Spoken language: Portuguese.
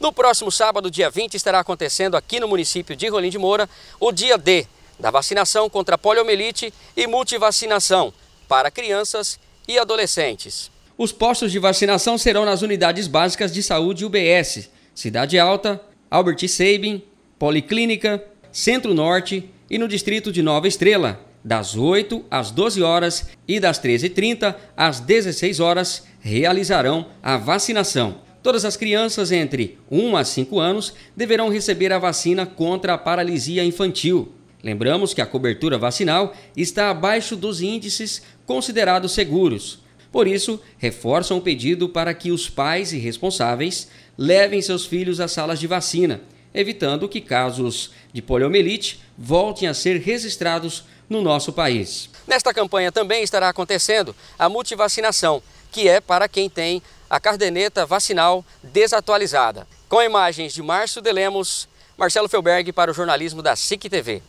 No próximo sábado, dia 20, estará acontecendo aqui no município de Rolim de Moura o dia D da vacinação contra poliomielite e multivacinação para crianças e adolescentes. Os postos de vacinação serão nas unidades básicas de saúde UBS, Cidade Alta, Albert Sabin, Policlínica, Centro Norte e no distrito de Nova Estrela, das 8 às 12 horas e das 13h30 às 16 horas, realizarão a vacinação. Todas as crianças entre 1 a 5 anos deverão receber a vacina contra a paralisia infantil. Lembramos que a cobertura vacinal está abaixo dos índices considerados seguros. Por isso, reforçam o pedido para que os pais e responsáveis levem seus filhos às salas de vacina, evitando que casos de poliomielite voltem a ser registrados no nosso país. Nesta campanha também estará acontecendo a multivacinação que é para quem tem a cardeneta vacinal desatualizada. Com imagens de Márcio de Lemos, Marcelo Felberg para o jornalismo da SIC TV.